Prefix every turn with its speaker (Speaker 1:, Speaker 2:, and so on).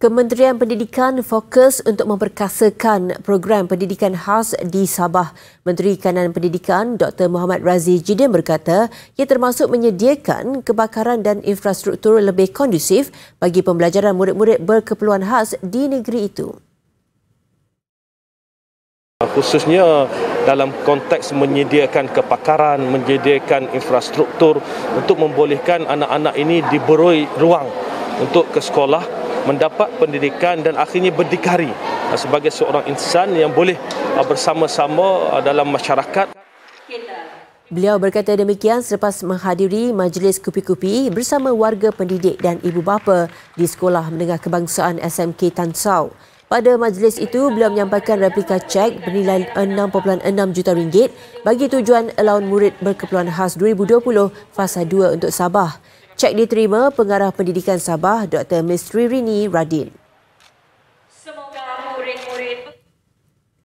Speaker 1: Kementerian Pendidikan fokus untuk memperkasakan program pendidikan khas di Sabah. Menteri Kanan Pendidikan Dr. Muhammad Razi Jidin berkata ia termasuk menyediakan kebakaran dan infrastruktur lebih kondusif bagi pembelajaran murid-murid berkeperluan khas di negeri itu.
Speaker 2: Khususnya dalam konteks menyediakan kepakaran, menyediakan infrastruktur untuk membolehkan anak-anak ini diberi ruang untuk ke sekolah mendapat pendidikan dan akhirnya berdikari sebagai seorang insan yang boleh ah, bersama-sama ah, dalam masyarakat.
Speaker 1: Beliau berkata demikian selepas menghadiri majlis kupi-kupi bersama warga pendidik dan ibu bapa di Sekolah Menengah Kebangsaan SMK Tan Sau. Pada majlis itu, beliau menyampaikan replika cek bernilai 6.6 juta ringgit bagi tujuan elaun murid berkeperluan khas 2020 fasa 2 untuk Sabah. Cek diterima Pengarah Pendidikan Sabah Dr. Misteri Rini Radin. Semoga murid-murid